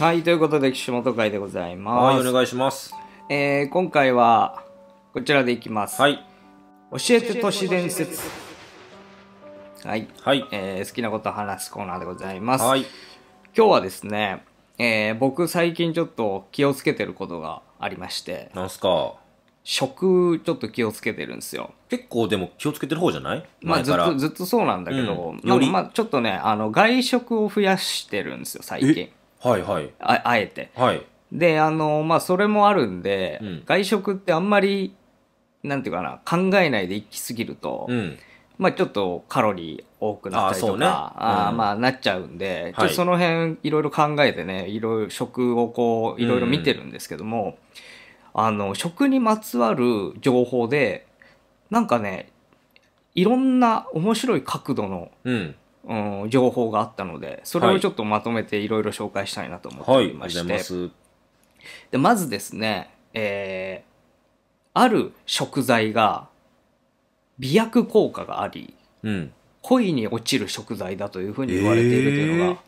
はい、ということで、岸本会でございます。はい、お願いします。えー、今回は、こちらでいきます。はい。教えて都市伝説。はい。はい、えー、好きなことを話すコーナーでございます。はい。今日はですね、えー、僕最近ちょっと気をつけてることがありまして。なんすか食ちょっと気をつけてるんですよ結構でも気をつけてる方じゃないまあずっとずっとそうなんだけど、うん、まあ、ちょっとねあの外食を増やしてるんですよ最近はいはいああえて、はい、であのまあそれもあるんで、うん、外食ってあんまりなんていうかな考えないで行きすぎると、うん、まあちょっとカロリー多くなったりとか、ねうん、あ、まあなっちゃうんで、はい、その辺いろいろ考えてねいろいろ食をこういろいろ見てるんですけども、うん、あの食にまつわる情報でなんかねいろんな面白い角度の、うんうん、情報があったのでそれをちょっとまとめていろいろ紹介したいなと思っておりまして、はいはい、でまずですね、えー、ある食材が美薬効果があり、うん、恋に落ちる食材だというふうに言われているというのが、えー、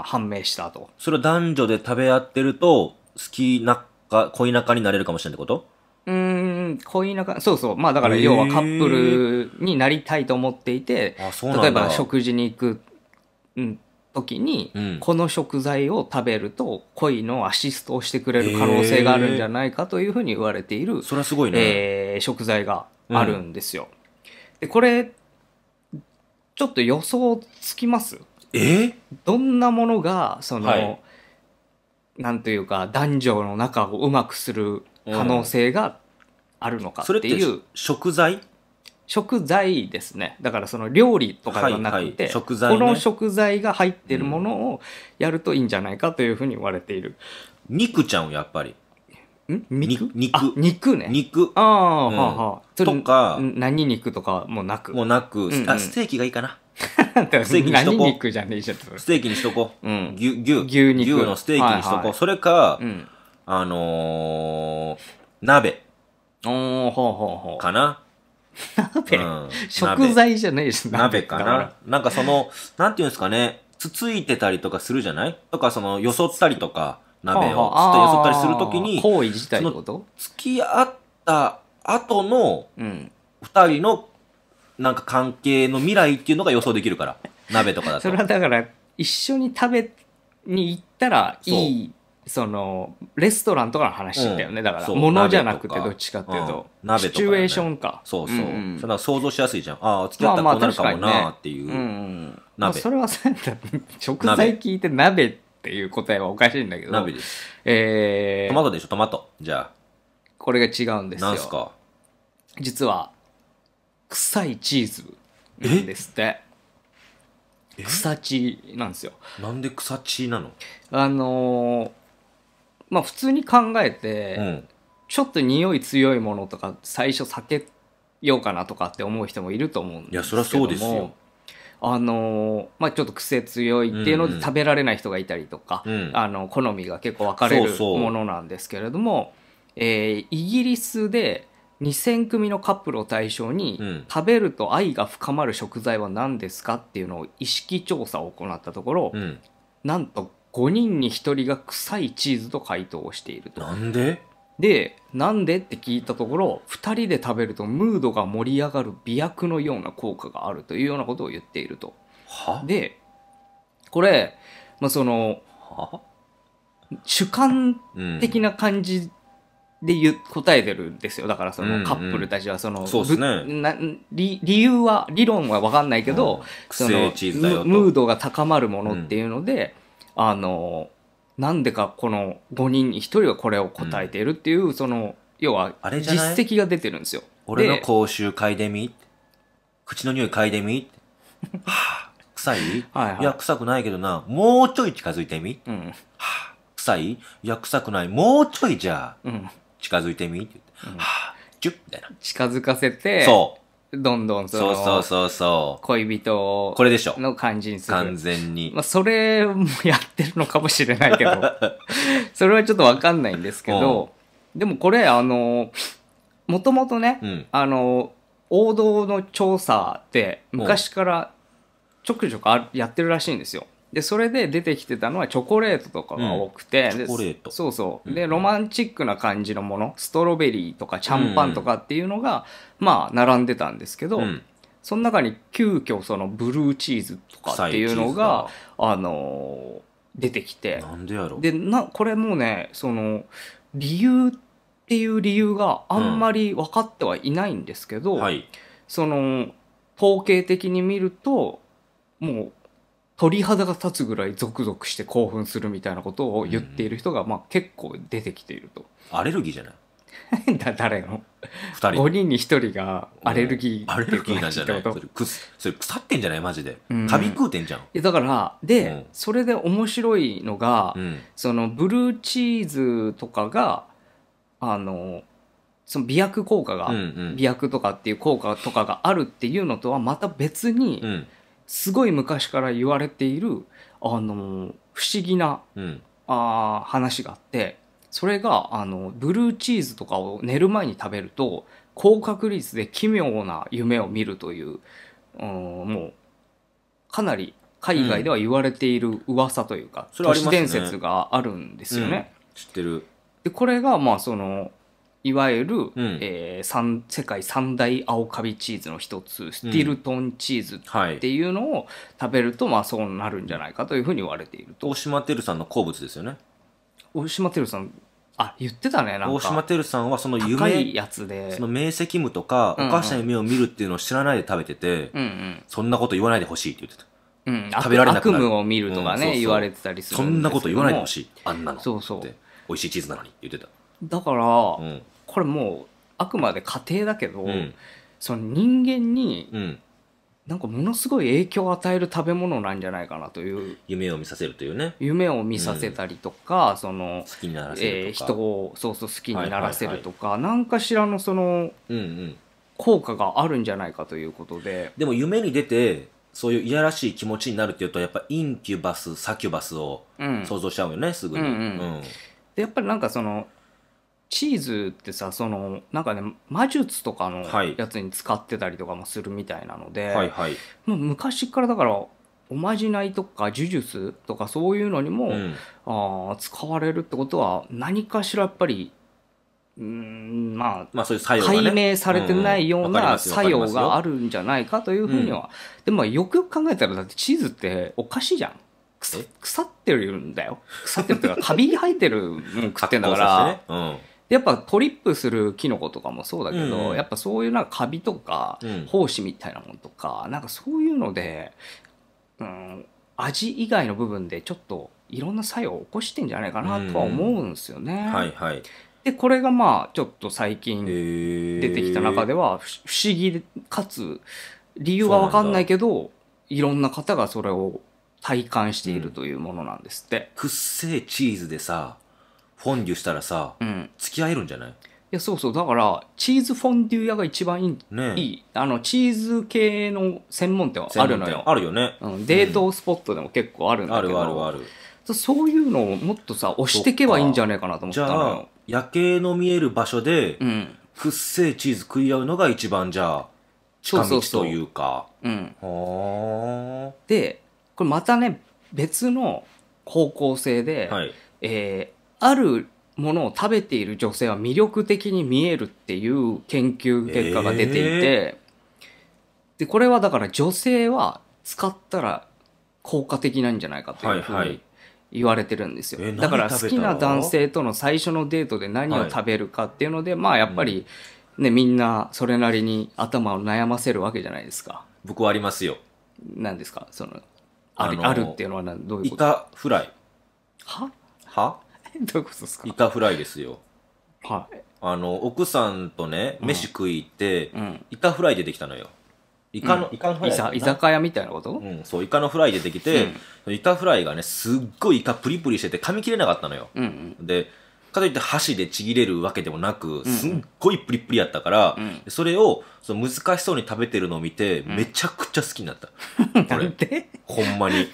あ判明したとそれは男女で食べ合ってると好きな恋仲になれるかもしれないってことうん、恋仲、そうそう。まあだから要はカップルになりたいと思っていて、例えば食事に行く、うん、時に、うん、この食材を食べると恋のアシストをしてくれる可能性があるんじゃないかというふうに言われている、それはすごいね。えー、食材があるんですよ。うん、で、これ、ちょっと予想つきますえどんなものが、その、はい、なんというか、男女の仲をうまくする可能性があるのかっていう食材食材ですねだからその料理とかじゃなくて、はいはいね、この食材が入ってるものをやるといいんじゃないかというふうに言われている、うん、肉ちゃんやっぱりん肉肉肉ね肉ああ、うん、はあはあとか何肉とかもなくもうなく、うんうん、あステーキがいいかな ステーキにしとこう。じゃねえじゃん。ステーキにしとこう。うん、牛、牛、牛肉。牛のステーキにしとこう。それか、うん、あの鍋。おおほうほうほう。かな。鍋、うん、食材じゃないです鍋かな。なんかその、なんていうんですかね、つついてたりとかするじゃないとか、その、よそったりとか、鍋を、つっとよそったりするときに、行為自体のこと付き合った後の、二人の、なんか関係の未来っていうのが予想できるから。鍋とかだと。それはだから、一緒に食べに行ったらいいそのレストランとかの話だよね、うん、だから物じゃなくてどっちかっていうと、うんシチュエーションかそうそう、うん、そ想像しやすいじゃんああ付き合ったらこうなるかもなっていう、まあまあね、うんまあ、それは食材 聞いて鍋っていう答えはおかしいんだけど鍋ですえー、トマトでしょトマトじゃあこれが違うんですよなんすか実は臭いチーズなんですって草地なんですよなんで草地なのあのーまあ普通に考えて、うんちょっと匂い強いものとか最初避けようかなとかって思う人もいると思うんですけどもいやそりゃそうですよあのまあ、ちょっと癖強いっていうので食べられない人がいたりとか、うんうん、あの好みが結構分かれるものなんですけれどもえイギリスで2,000組のカップルを対象に、うん、食べると愛が深まる食材は何ですかっていうのを意識調査を行ったところ、うん、なんと5人に1人が臭いチーズと回答をしていると。なんでで、なんでって聞いたところ、2人で食べるとムードが盛り上がる美薬のような効果があるというようなことを言っていると。で、これ、まあ、その、主観的な感じで言、う答えてるんですよ。だからそのカップルたちはその、うね、理由は、理論はわかんないけど、うん、そのムードが高まるものっていうので、あのなんでかこの5人に1人がこれを答えているっていう、その要はあれじゃ実績が出てるんですよ。俺の口臭嗅いでみ口の匂い嗅いでみはぁ、臭いはいはいいや、臭くないけどな。もうちょい近づいてみうんはぁ、臭いいや、臭くない。もうちょいじゃあ、うん、近づいてみって言って、うんはぁ、チュッみたいな。近づかせてそう。どんどんその、そうそうそうそう。恋人これでしょ。の感じにする。完全に。まあ、それもやってるのかもしれないけど、それはちょっとわかんないんですけど、でもこれ、あの、もともとね、うん、あの、王道の調査って昔からちょくちょくあやってるらしいんですよ。で、それで出てきてたのはチョコレートとかが多くて、うん、チョコレート。そうそう。で、ロマンチックな感じのもの、ストロベリーとかチャンパンとかっていうのが、うん、まあ、並んでたんですけど、うん、その中に急遽そのブルーチーズとかっていうのが、あのー、出てきて。なんでやろで、な、これもうね、その、理由っていう理由があんまり分かってはいないんですけど、はい、その、統計的に見ると、もう、鳥肌が立つぐらいゾクゾクして興奮するみたいなことを言っている人が、まあ、結構出てきていると。アレルギーじゃない だ誰の2人 ?5 人に1人がアレルギーアレルギーなんじゃないそれくそれ腐ってんじゃないマジで、うん、カビ食うてんじゃんいやだからで、うん、それで面白いのが、うん、そのブルーチーズとかがあのその美薬効果が、うんうん、美薬とかっていう効果とかがあるっていうのとはまた別に、すごい昔から言われているあの不思議な、うん、あ話があってそれがあのブルーチーズとかを寝る前に食べると高確率で奇妙な夢を見るという、うん、もうかなり海外では言われている噂というか、うん、都市伝説があるんですよね。うん、知ってるでこれがまあそのいわゆる、うんえー三、世界三大青カビチーズの一つスティルトンチーズはいっていうのを食べると、まあそうなるんじゃないかというふうに言われていると大島テルさんの好物ですよね大島テルさんあ言ってたねなん大島てるさんはその高い夢やつでその明晰夢とか、お母さんの夢を見るっていうのを知らないで食べてて、うんうんそんなこと言わないでほしいって言ってたうん、食べられなくな悪夢を見るとかね、うんそうそう言われてたりするそんなこと言わないでほしいあんなのそうそうって美味しいチーズなのに言ってただから、うんこれもうあくまで家庭だけど、うんその人間にうん、なんかものすごい影響を与える食べ物なんじゃないかなという夢を見させるというね夢を見させたりとか、その好、きにならせるとか、人をそうそう好きにならせるとか、何かしらのそのうんうん、効果があるんじゃないかということででも夢に出てそういういやらしい気持ちになるっていうとやっぱインキュバスサキュバスを想像しちゃうよね、すぐに、うんうんでやっぱりなんかそのチーズってさそのなんかね魔術とかのやつに使ってたりとかもするみたいなので、はいはい、もう昔からだからおまじないとか呪術とかそういうのにも、うん、あ使われるってことは何かしらやっぱりうんまあ、まあそういう作用、ね、解明されてないような作用があるんじゃないかというふうには、うん、でもよくよく考えたらだってチーズっておかしいじゃん腐ってるんだよ腐ってるっていうかカビ生えてる食ってんだから、ねうん、やっぱトリップするキノコとかもそうだけど、うん、やっぱそういうなんかカビとか、うん、胞子みたいなものとかなんかそういうので、うん、味以外の部分でちょっといろんな作用を起こしてんじゃないかなとは思うんですよね。うんはいはい、でこれがまあちょっと最近出てきた中では不思議かつ理由は分かんないけどいろんな方がそれを体感しているというものなんですって。くっせえチーズでさフォンデュしたらさ、うん、付き合えるんじゃないいやそうそうだからチーズフォンデュ屋が一番いい,、ね、いいあのチーズ系の専門店はあるのよあるよね、うん、デートスポットでも結構あるんだけど、うん、あるあるあるそういうのをもっとさ押していけばいいんじゃないかなと思ったのよ夜景の見える場所で、うん、くっせえチーズ食い合うのが一番じゃあ近道というかでこれまたね別の方向性で、はい、えあるものを食べている女性は魅力的に見えるっていう研究結果が出ていて、でこれはだから女性は使ったら効果的なんじゃないかというふうに言われてるんですよ、だから好きな男性との最初のデートで何を食べるかっていうので、まあやっぱり、ねみんなそれなりに頭を悩ませるわけじゃないですか僕はありますよ何ですかそのあるあるっていうのはどういうことイカフライはは どういうことですかイカフライですよ。はい。あの、奥さんとね、飯食いって、うん。イカフライ出てきたのよ。イカの、イカのフライ居酒屋みたいなことうん、そう、イカのフライ出てきて、イカフライがね、すっごいイカプリプリしてて噛み切れなかったのよ。うんうん。で、かといって箸でちぎれるわけでもなく、すっごいプリプリやったから、それをその難しそうに食べてるのを見て、めちゃくちゃ好きになった。これ。ほんまに。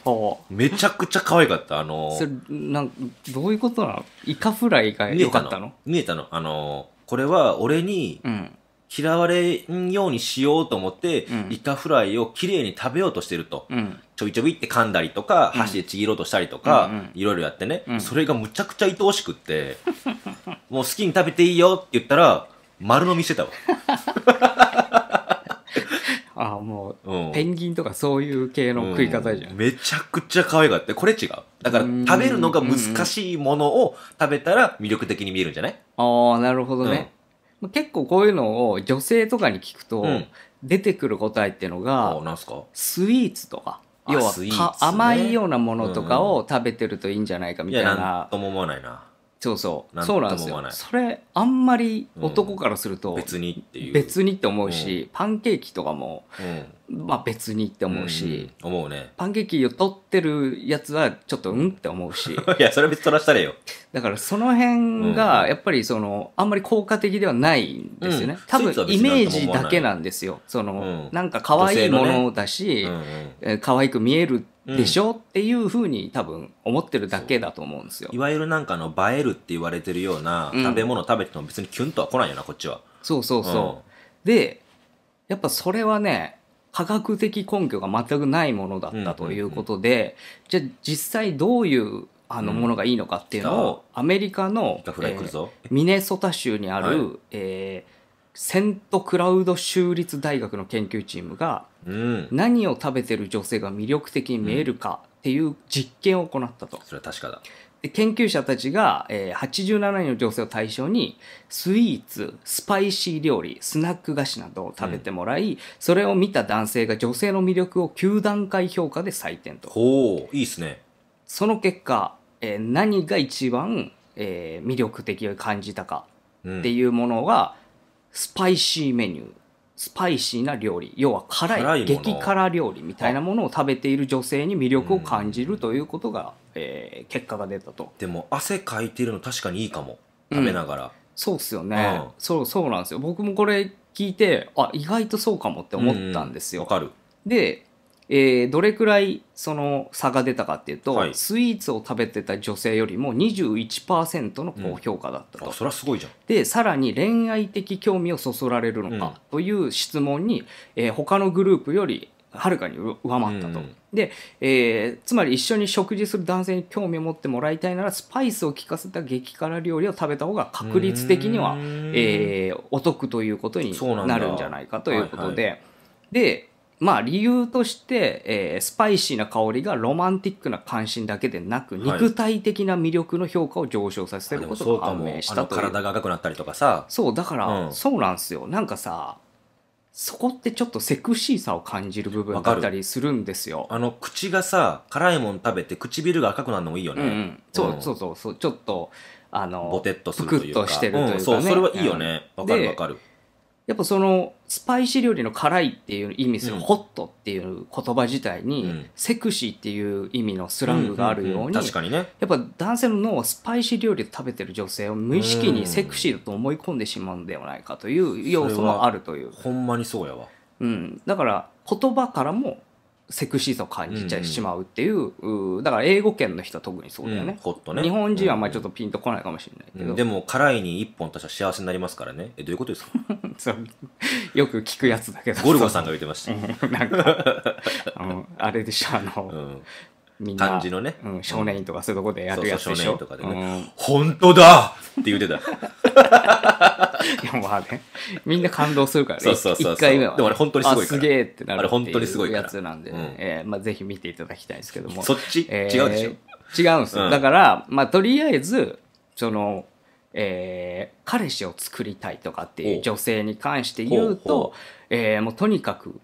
めちゃくちゃ可愛かった。あのそれ、なんどういうことなのイカフライが良かったの見えたの。あのこれは俺に、うん嫌われんようにしようと思って、うん、イカフライをきれいに食べようとしてると、うん、ちょびちょびって噛んだりとか、うん、箸でちぎろうとしたりとか、うんうん、いろいろやってね、それがむちゃくちゃ愛おしくって もう好きに食べていいよって言ったら丸飲みしてたわ ああもう、ペンギンとかそういう系の食い方じゃん、めちゃくちゃ可愛がってこれ違うだから食べるのが難しいものを食べたら魅力的に見えるんじゃないああなるほどね、結構こういうのを女性とかに聞くと、うん出てくる答えっていうのが、なんすかスイーツとか。要は、ね、甘いようなものとかを食べてるといいんじゃないかみたいな。うん、なんとも思わないな。そうそう。そうなんですよ。それ、あんまり男からすると、うん、別にっていう。別にって思うし、うん、パンケーキとかも、まあ別にって思うし、うん、思うねパンケーキを取ってるやつはちょっとうんって思うし いやそれは別に取らしたらよだからその辺がやっぱりそのあんまり効果的ではないんですよね、うん、多分イメージだけなんですよその、うん、なんか可愛いものだし、ねうんうん、可愛く見えるでしょ、っていうふうに多分思ってるだけだと思うんですよいわゆるなんかの映えるって言われてるような食べ物食べても別にキュンとは来ないよなこっちはそうそうそう、でやっぱそれはね科学的根拠が全くないものだったということで、じゃあ実際どういうあのものがいいのかっていうのを、アメリカの、えー、ミネソタ州にある、はい、えーセントクラウド州立大学の研究チームが、何を食べてる女性が魅力的に見えるかっていう実験を行ったと。それは確かだ。研究者たちが、えー、87人の女性を対象にスイーツスパイシー料理スナック菓子などを食べてもらい、うん、それを見た男性が女性の魅力を9段階評価で採点とほういいっすねその結果、えー、何が一番、えー、魅力的を感じたかっていうものが、うん、スパイシーメニュースパイシーな料理要は辛い辛い激辛料理みたいなものを食べている女性に魅力を感じるということが、えー結果が出たとでも汗かいてるの確かにいいかも食べながら、そうっすよね、うんそうそうなんですよ僕もこれ聞いてあ意外とそうかもって思ったんですよ、わ、、かるでえー、どれくらいその差が出たかっていうと、はいスイーツを食べてた女性よりも21%の高評価だったと、あそれはすごいじゃんでさらに恋愛的興味をそそられるのかという質問に、えー他のグループよりはるかに上回ったと、うんで、えーつまり一緒に食事する男性に興味を持ってもらいたいならスパイスを効かせた激辛料理を食べた方が確率的にはえーお得ということにそうなんなるんじゃないかということで、でまあ理由として、えー、スパイシーな香りがロマンティックな関心だけでなく、はい肉体的な魅力の評価を上昇させることが判明したという体が赤くなったりとかさそうだから、うん、そうなんですよなんかさそこってちょっとセクシーさを感じる部分だったりするんですよあの口がさ辛いもん食べて唇が赤くなるのもいいよね、うんうん、そうそうそうそうちょっとあのボテッとするというかとしてるというか、ねうん、そうそれはいいよねわ、うん、かるわかるやっぱそのスパイシー料理の辛いっていう意味する、うん、ホットっていう言葉自体に、うん、セクシーっていう意味のスラングがあるように、うんうんうん、確かにねやっぱ男性の脳はスパイシー料理を食べてる女性を無意識にセクシーだと思い込んでしまうんではないかという要素もあるというほんまにそうやわ、うん、だから言葉からもセクシーさを感じてしまうっていう、うんうん、だから英語圏の人は特にそうだよね。うん、ね日本人はあんまりちょっとピンとこないかもしれないけど。うん、でも、辛いに一本足したら幸せになりますからね。え、どういうことですか よく聞くやつだけど。ゴルゴさんが言ってました。なんか、ああれでしょ、あの、みんな感じのね、うん、少年院とかそういうとこでやるやつでしょ、うとかでね、本当だ って言うてた いやまあねみんな感動するからねそうそうそうそう回目は、ね、でもあれ本当にすごいからすげえってなるあ本当にすごいやつなんで、ね、うん、えー、まあ、ぜひ見ていただきたいんですけどもそっち、えー、違うでしょ違うんですよ、うん、だからまあとりあえずそのえー、彼氏を作りたいとかっていう女性に関して言うとえー、もうとにかく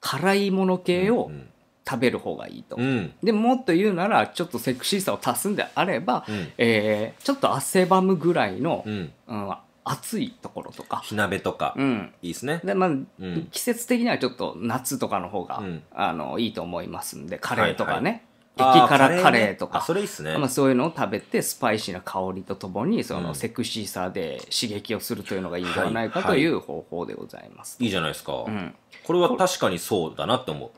辛いもの系を、うんうん食べる方がいいと、うん、でもっと言うならちょっとセクシーさを足すんであれば、うん、えー、ちょっと汗ばむぐらいの、うん、うん暑いところとか火鍋とか、うん、いいですねで、まあ、うん、季節的にはちょっと夏とかの方が、うん、あのいいと思いますんでカレーとかね、はいはい、激辛カレーとか、それいいっすね、まあ、そういうのを食べてスパイシーな香りとともにそのセクシーさで刺激をするというのがいいんではないかという方法でございます、はいはい、いいじゃないですか、これは確かにそうだなって思う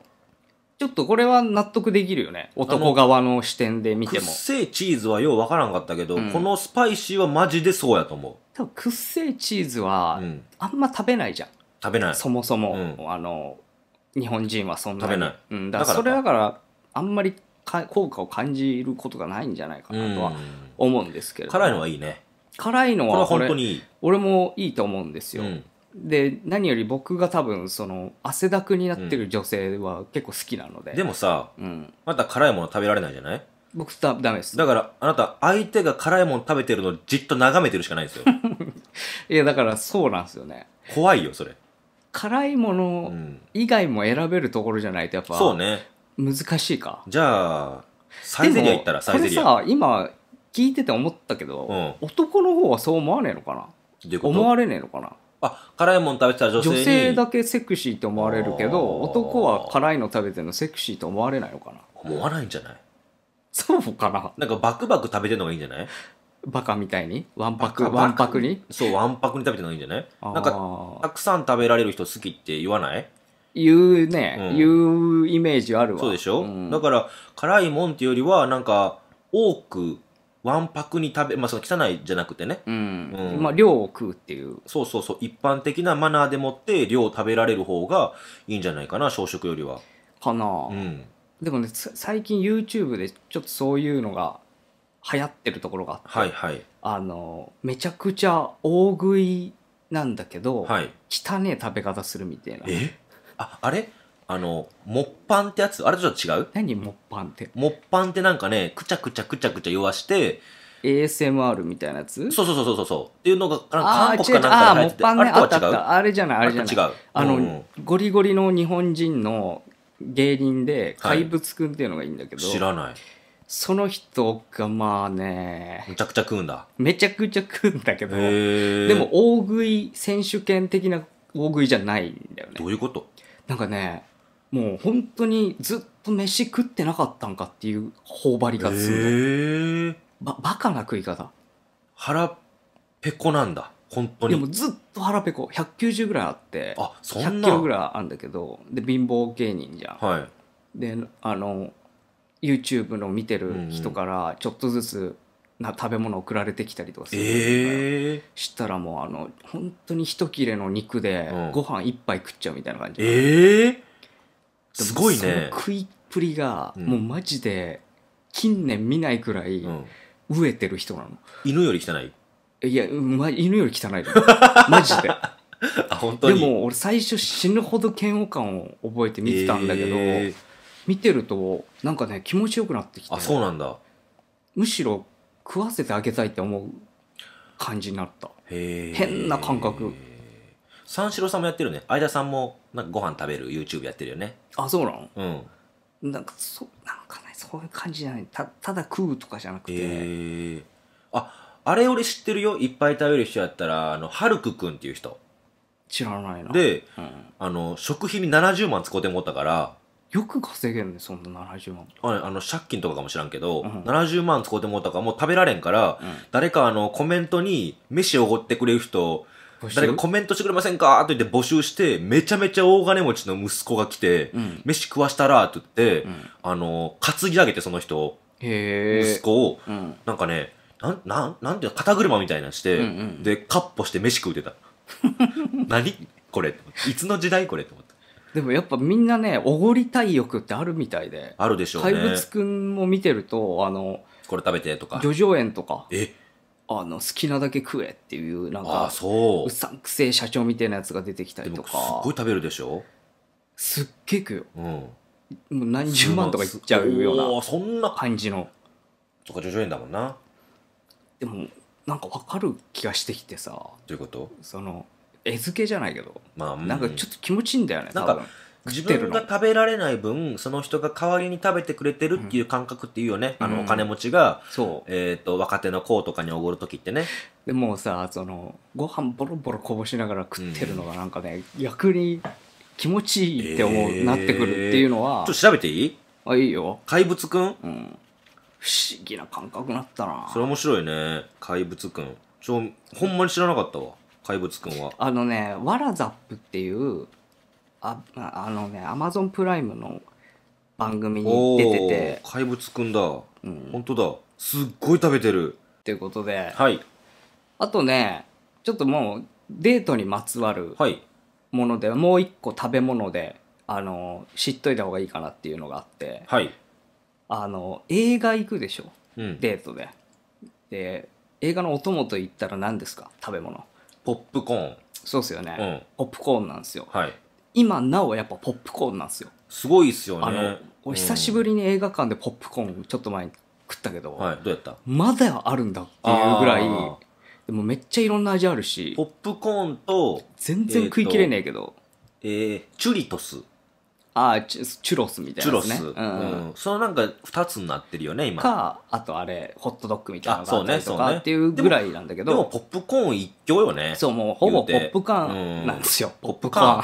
ちょっとこれは納得できるよね。男側の視点で見ても。くっせえチーズはようわからんかったけど、うん、このスパイシーはマジでそうやと思う。多分くっせえチーズは、あんま食べないじゃん。食べない。そもそも、うん、あの、日本人はそんなに。食べない。うん、だからそれだから、あんまりか効果を感じることがないんじゃないかなとは思うんですけど、辛いのはいいね。辛いのは俺、は本当に俺もいいと思うんですよ。うんで何より僕が多分その汗だくになってる女性は結構好きなので、でもさ、うん、あなた辛いもの食べられないじゃない僕だダメですだからあなた相手が辛いもの食べてるのをじっと眺めてるしかないんですよ いやだからそうなんですよね怖いよそれ、辛いもの以外も選べるところじゃないとやっぱそうね難しいかじゃあサイゼリア行ったらサイゼリでもアこれさ今聞いてて思ったけど、うん男の方はそう思わねえのかなうう思われねえのかなあ辛いもん食べてた女性女性だけセクシーって思われるけど男は辛いの食べてるのセクシーと思われないのかな思わないんじゃないそうかななんかバクバク食べてるのがいいんじゃないバカみたいにわんぱくわんぱくにそうわんぱくに食べてるのがいいんじゃないなんかたくさん食べられる人好きって言わない言うね、うん、言うイメージあるわそうでしょ、うん、だから辛いもんっていうよりはなんか多くわんぱくに食べ、まあ、その汚いじゃなくてね、うんまあ、量を食うっていうそうそうそう一般的なマナーでもって量を食べられる方がいいんじゃないかな小食よりはかな、うん、でもね最近 YouTube でちょっとそういうのが流行ってるところがあって、はいはい、あのめちゃくちゃ大食いなんだけど、はい、汚え食べ方するみたいなえああれあの、モッパンってやつ、あれとち違う何モッパンって。モッパンってなんかね、くちゃくちゃくちゃくちゃ弱して、ASMR みたいなやつそうそうそうそうそう。っていうのが、あ韓違う国かなんかで流ってて、ああモッパンねあれとたったあれじゃないあれじゃないあ違うあの、うんゴリゴリの日本人の芸人で怪物くんっていうのがいいんだけど、知らない。その人がまあねめちゃくちゃ食うんだ。めちゃくちゃ食うんだけどでも、大食い選手権的な大食いじゃないんだよねどういうことなんかねもう本当にずっと飯食ってなかったんかっていう頬張り方するえばバカな食い方腹ペコなんだ本当にでもずっと腹ペコ190ぐらいあってあそん100キロぐらいあるんだけどで貧乏芸人じゃん、はい、であの YouTube の見てる人からちょっとずつな食べ物送られてきたりとかする、えー、したらもうあの本当に一切れの肉でご飯一杯食っちゃうみたいな感じ、えー、すごいね食いっぷりが、もうマジで近年見ないくらい飢えてる人なの、犬より汚いいや、ま、犬より汚い マジであ本当にでも俺最初死ぬほど嫌悪感を覚えて見てたんだけど、えー、見てるとなんかね気持ちよくなってきてあそうなんだむしろ食わせてあげたいって思う感じになった変な感覚三四郎さんもやってるね相田さんもなんかご飯食べる YouTube やってるよねあそうなんうんなんかそなんかねそういう感じじゃないたただ食うとかじゃなくて、えー、ああれ俺知ってるよいっぱい食べる人やったらあのハルク君っていう人知らないなで、うん、あの食費に70万使うてもったからよく稼げるねそんな70万ああの借金とかかも知らんけど、うん、70万使うてもったからもう食べられんから、うん、誰かあのコメントに飯おごってくれる人誰かコメントしてくれませんかっと言って募集して、めちゃめちゃ大金持ちの息子が来て、うん、飯食わしたらって言って、うん、あの、担ぎ上げてその人を、息子を、うん、なんかね、なん、なん、なんていう肩車みたいなして、うんうん、で、カッポして飯食うてた。何これ。いつの時代これって思った。でもやっぱみんなね、おごりたい欲ってあるみたいで。あるでしょうね。怪物くんも見てると、あの、これ食べてとか。叙々苑とか。えあの好きなだけ食えっていうなんかあそううさんくせえ社長みたいなやつが出てきたりとかすっかごい食べるでしょすっげえ食うようんもう何十万とかいっちゃうようなそんな感じのとか徐々にだもんなでもなんかわかる気がしてきてさどういうことその餌付けじゃないけどまあ、うなんかちょっと気持ちいいんだよねなんか自分が食べられない分、その人が代わりに食べてくれてるっていう感覚っていうよね。うん、あの、お金持ちが、そう。えっ、ー、と、若手の子とかにおごる時ってね。でもさ、その、ご飯ボロボロこぼしながら食ってるのがなんかね、うん、逆に気持ちいいって思う、えー、なってくるっていうのは。ちょっと調べていいあ、いいよ。怪物くんうん。不思議な感覚なったな。それ面白いね。怪物くん。ちょ、ほんまに知らなかったわ。怪物くんは。あのね、わらざっぷっていう、ああのねアマゾンプライムの番組に出てて怪物くんだ、うん本当だすっごい食べてるっていうことではいあとねちょっともうデートにまつわるはいものでもう一個食べ物であの知っといた方がいいかなっていうのがあってはいあの映画行くでしょうんデートでで映画のお供と言ったら何ですか食べ物ポップコーンそうですよね、ポップコーンなんですよはい今なおやっぱポップコーンなんですよすごいっすよねあの俺久しぶりに映画館でポップコーンちょっと前に食ったけど、はい、どうやったまだあるんだっていうぐらいでもめっちゃいろんな味あるしポップコーンと全然食いきれねえけど、えー、チュリトスああチュロスみたいなチュロス、うんうん、そのなんか2つになってるよね今かあとあれホットドッグみたいなのがあったりとか、っていうぐらいなんだけどでもポップコーン一強よねそうもうほぼポップカーンなんですよ、ポップカーン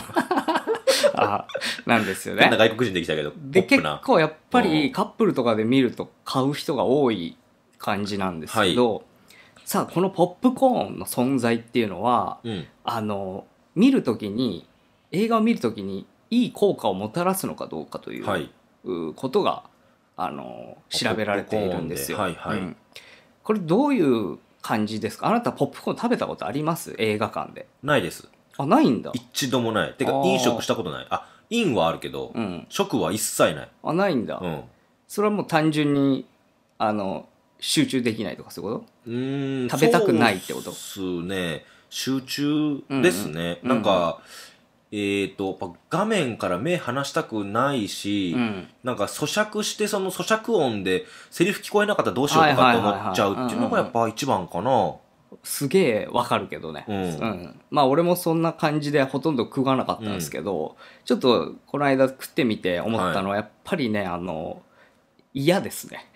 あなんですよね。外国人できたけど。で、結構やっぱりカップルとかで見ると買う人が多い感じなんですけど、はい、さあ、このポップコーンの存在っていうのは、うん、あの、見るときに、映画を見るときにいい効果をもたらすのかどうかということが、あの調べられているんですよ。はいはいうん、これどういう感じですかあなたポップコーン食べたことあります映画館で。ないです。あないんだ。一度もない。てか飲食したことない。あ飲はあるけど、うん、食は一切ない。あないんだ、うん。それはもう単純にあの集中できないとかそういうことうん食べたくないってことそうですね集中ですね、うん、なんか、うんえーと、画面から目離したくないし、うん、なんか咀嚼してその咀嚼音でセリフ聞こえなかったらどうしようかと思っちゃうっていうのがやっぱ一番かな。すげえわかるけどね、うん、うん、まあ俺もそんな感じでほとんど食わなかったんですけど、うん、ちょっとこの間食ってみて思ったのはやっぱりね、はい、あの嫌ですね。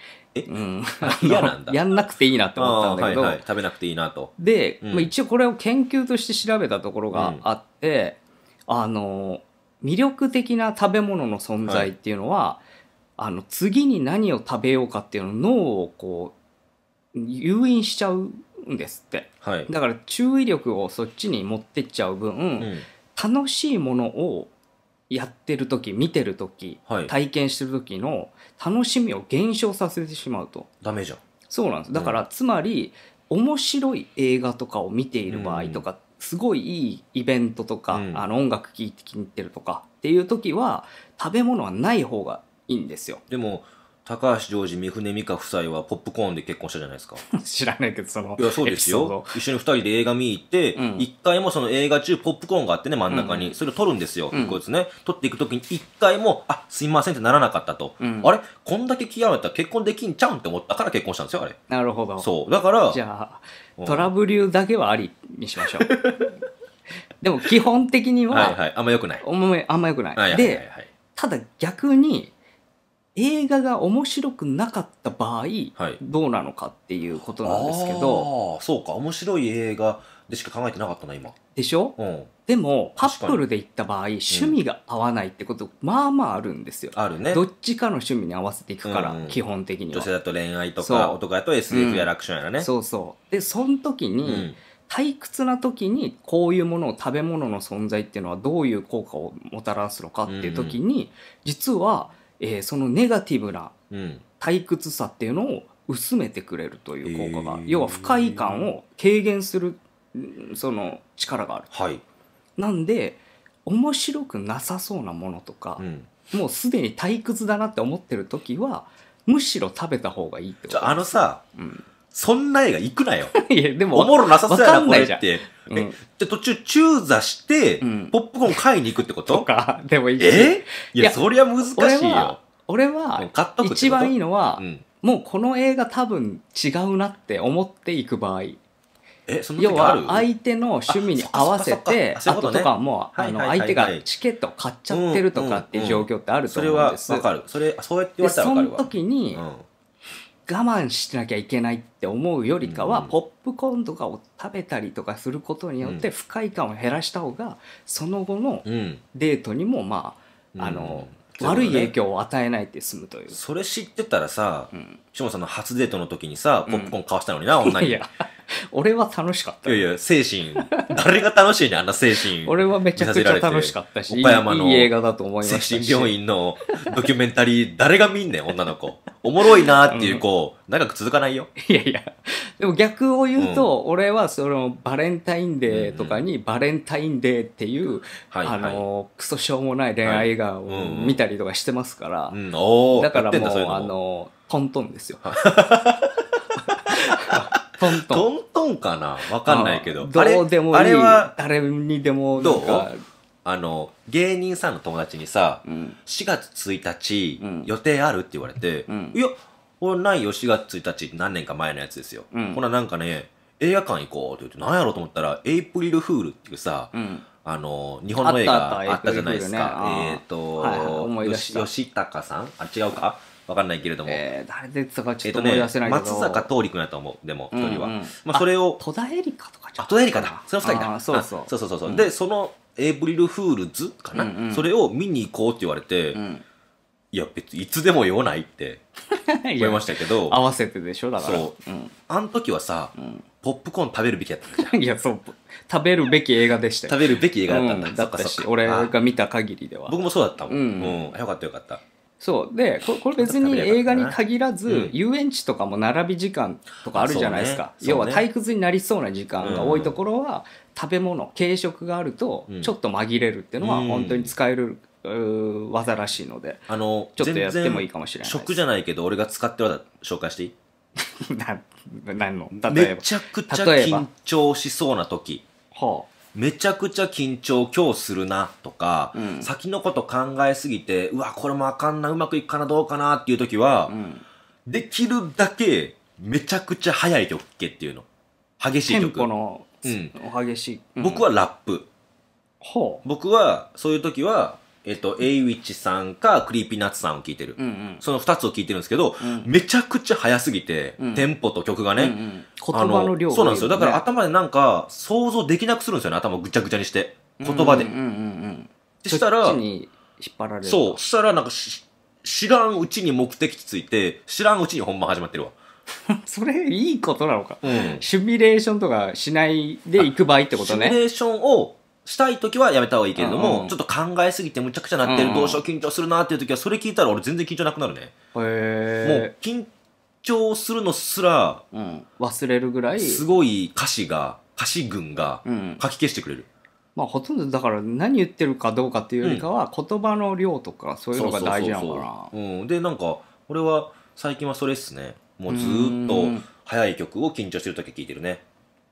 うん、嫌なんだ。やんなくていいなって思ったんだけど。はいはい、食べなくていいなと。で、まあ、一応これを研究として調べたところがあって、あの、魅力的な食べ物の存在っていうのは、はい、あの、次に何を食べようかっていうの脳をこう、誘引しちゃうんですって。はい、だから注意力をそっちに持ってっちゃう分、うん、楽しいものをやってる時見てる時、はい、体験してる時の楽しみを減少させてしまうとダメじゃんそうなんですだから、うん、つまり面白い映画とかを見ている場合とかっすごいいいイベントとか、うん、あの音楽聴いて気に入ってるとかっていう時は食べ物はない方がいいんですよ。でも高橋ジョージ三船美香夫妻はポップコーンで結婚したじゃないですか 知らないけどそのいやそうですよ一緒に2人で映画見に行って、うん、1回もその映画中ポップコーンがあってね真ん中に、うん、それを取るんですよ、こいつね取っていく時に1回もあすいませんってならなかったと、うん、あれこんだけわれたら結婚できんちゃうんって思ったから結婚したんですよあれなるほどそうだからじゃあトラブルだけはありにしましょう。でも基本的には、はいはい、あんまよくない。あんまよくない。はいはいはいで、ただ逆に、映画が面白くなかった場合、はい、どうなのかっていうことなんですけどああ、そうか面白い映画でしか考えてなかったな今でしょ、うん、でもカップルで行った場合趣味が合わないってこと、まあまああるんですよあるねどっちかの趣味に合わせていくから、うん、基本的には女性だと恋愛とか男だと SF やラクションやらね、うん、そうそうでその時に、うん、退屈な時にこういうものを食べ物の存在っていうのはどういう効果をもたらすのかっていう時に、うんうん、実は、えー、そのネガティブな退屈さっていうのを薄めてくれるという効果が、えー、要は不快感を軽減するその力がある、はい、なんで面白くなさそうなものとか、うん、もうすでに退屈だなって思ってる時はむしろ食べた方がいいってことあのさ、うん、そんな映画行くなよ いやでもおもろなさそうやなこれって、うん、じゃ途中中座して、ポップコーン買いに行くってこととかでもいいえいやそりゃ難しいよ俺は一番いいのは、もうこの映画多分違うなって思っていく場合えそ要は相手の趣味に合わせてあととかもあの相手がチケット買っちゃってるとかっていう状況ってあると思うんですそれはかるそれそうやって言われたらかるわその時に、我慢しなきゃいけないって思うよりかは、ポップコーンとかを食べたりとかすることによって不快感を減らした方がその後のデートにもまあ、あの、悪い影響を与えないって済むというそれ知ってたらさ、しもさんの初デートの時にさ、ポップコーン買わしたのにな、女に。いや、俺は楽しかった。いやいや、精神、誰が楽しいね、あんな精神。俺はめちゃくちゃ楽しかったし、岡山のいい映画だと思いました精神病院のドキュメンタリー、誰が見んねん、女の子。おもろいなっていう、こう、長く続かないよ。いやいや、でも逆を言うと、俺はそのバレンタインデーとかに、バレンタインデーっていう、あの、クソしょうもない恋愛映画を見たりとかしてますから、だからもう、あの、トントンですよ。トントトン。トンかなわかんないけど。あれどうでもいい。あれは、誰にでもどうあの、芸人さんの友達にさ、うん4月1日、うん予定あるって言われて、うんいや、俺ないよ、4月1日、何年か前のやつですよ。うんほな、なんかね、映画館行こうって言って、何やろうと思ったら、エイプリルフールっていうさ、うんあの、日本の映画あったじゃないですか。えーえいはいと、吉吉高さんあ、違うかわかんないけれども。えー、誰でったかちょっと思い出せないけど、えーね、松坂桃李君だと思う、でも、一人は。うんうん、まあ、それを。戸田恵梨香とかじゃあ、戸田恵梨香だ。その二人だ。そうそう。そうそうそうそうそううん、で、その、エイブリルフールズかな、うんうん、それを見に行こうって言われて、うん、いや、別にいつでも言わないって 思いましたけど。合わせてでしょ、だから。そう。うん、あの時はさ、うんポップコーン食べるべきやった いや、そう。食べるべき映画でしたよ。食べるべき映画だったんだ。うん、だったし、俺が見た限りでは。僕もそうだったもん。うん、うん、よかったよかった。そうでここれ別に映画に限らず、遊園地とかも並び時間とかあるじゃないですか、ね要は退屈になりそうな時間が多いところは、食べ物軽食があるとちょっと紛れるっていうのは本当に使える、う技らしいのであのちょっとやってもいいかもしれない食じゃないけど俺が使っては紹介していい な何の例えばめちゃくちゃ緊張しそうな時はあめちゃくちゃ緊張今日するなとか、うん、先のこと考えすぎて、うわ、これもあかんな、うまくいくかな、どうかなっていう時は、うん、できるだけめちゃくちゃ速い曲っけっていうの。激しい曲。うん、激しい、うん、僕はラップ。僕はそういう時はえっと、エイウィッチさんか、クリーピーナッツさんを聴いてる。うんうん、その二つを聴いてるんですけど、うん、めちゃくちゃ早すぎて、うん、テンポと曲がね。うんうん、言葉の量、そうなんですよ。だから頭でなんか、想像できなくするんですよね。頭ぐちゃぐちゃにして。言葉で。うんうんうん、そしたら、らそう。そしたら、なんか知らんうちに目的地ついて、知らんうちに本番始まってるわ。それいいことなのか、うん、シミュレーションとかしないでいく場合ってことねシミュレーションをしたい時はやめた方がいいけれども、うんちょっと考えすぎてむちゃくちゃなってる、どうしよう緊張するなっていう時は、それ聞いたら俺全然緊張なくなるね。へもう緊張するのすら、うん、忘れるぐらい。すごい歌詞が、歌詞群が、書き消してくれる。まあ、ほとんどだから何言ってるかどうかっていうよりかは言葉の量とかそういうのが大事なのかな。でなんか俺は最近はそれっすねもうずっと早い曲を緊張してる時聴いてるね。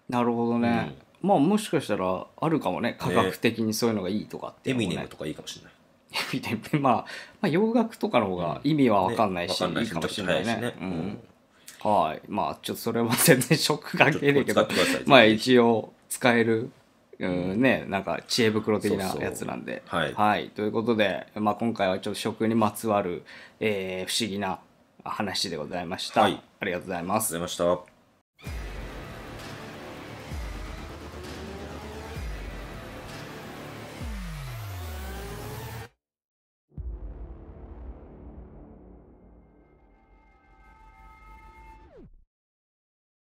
なるほどね。うんまあもしかしたらあるかもね科学的にそういうのがいいとかってエいミネムとかいいかもしれないエミネムまあ、まあ洋楽とかの方が意味は分かんないし、ねわかんないいしかもしれないねめうねんはいまあちょっとそれは全然ショック関係ねえけどいまあ一応使える、うん、ねなんか知恵袋的なやつなんではいはい、ということで、まあ、今回はちょっと食にまつわる、えー不思議な話でございました、はいありがとうございます。ありがとうございました